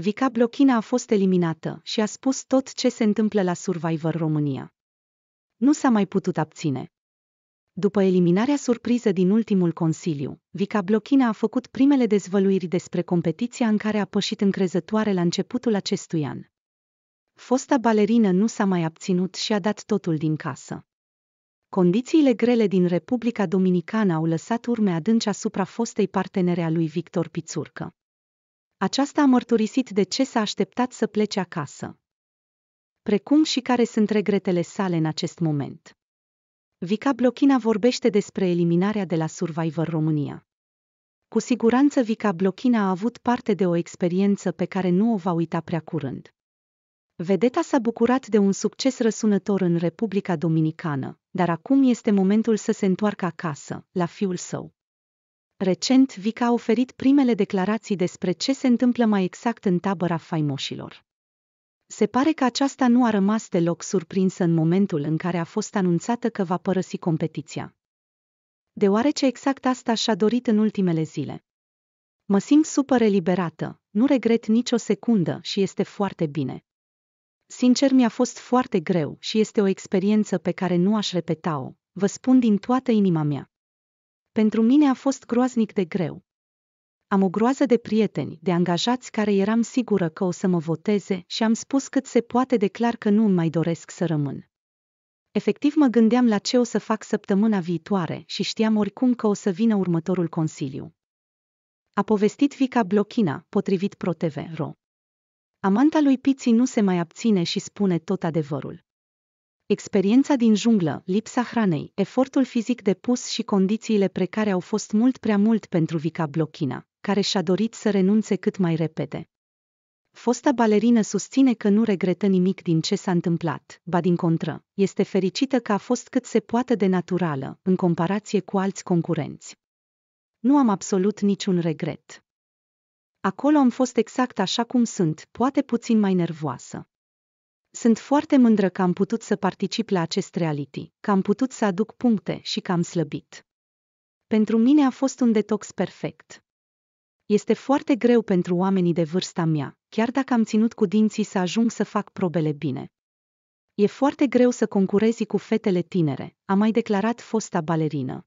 Vica Blochina a fost eliminată și a spus tot ce se întâmplă la Survivor România. Nu s-a mai putut abține. După eliminarea surpriză din ultimul consiliu, Vica Blochina a făcut primele dezvăluiri despre competiția în care a pășit încrezătoare la începutul acestui an. Fosta balerină nu s-a mai abținut și a dat totul din casă. Condițiile grele din Republica Dominicană au lăsat urme adânci asupra fostei partenere a lui Victor Pițurcă. Aceasta a mărturisit de ce s-a așteptat să plece acasă. Precum și care sunt regretele sale în acest moment. Vica Blochina vorbește despre eliminarea de la Survivor România. Cu siguranță Vica Blochina a avut parte de o experiență pe care nu o va uita prea curând. Vedeta s-a bucurat de un succes răsunător în Republica Dominicană, dar acum este momentul să se întoarcă acasă, la fiul său recent Vic a oferit primele declarații despre ce se întâmplă mai exact în tabăra faimoșilor. Se pare că aceasta nu a rămas deloc surprinsă în momentul în care a fost anunțată că va părăsi competiția. Deoarece exact asta și-a dorit în ultimele zile. Mă simt super eliberată, nu regret nicio secundă și este foarte bine. Sincer, mi-a fost foarte greu și este o experiență pe care nu aș repeta-o, vă spun din toată inima mea. Pentru mine a fost groaznic de greu. Am o groază de prieteni, de angajați care eram sigură că o să mă voteze și am spus cât se poate de clar că nu îmi mai doresc să rămân. Efectiv mă gândeam la ce o să fac săptămâna viitoare și știam oricum că o să vină următorul consiliu. A povestit Vica Blochina, potrivit ProTV.ro. Amanta lui Piții nu se mai abține și spune tot adevărul. Experiența din junglă, lipsa hranei, efortul fizic depus și condițiile precare au fost mult prea mult pentru Vica Blochina, care și-a dorit să renunțe cât mai repede. Fosta balerină susține că nu regretă nimic din ce s-a întâmplat, ba din contră, este fericită că a fost cât se poate de naturală, în comparație cu alți concurenți. Nu am absolut niciun regret. Acolo am fost exact așa cum sunt, poate puțin mai nervoasă. Sunt foarte mândră că am putut să particip la acest reality, că am putut să aduc puncte și că am slăbit. Pentru mine a fost un detox perfect. Este foarte greu pentru oamenii de vârsta mea, chiar dacă am ținut cu dinții să ajung să fac probele bine. E foarte greu să concurezi cu fetele tinere, a mai declarat fosta balerină.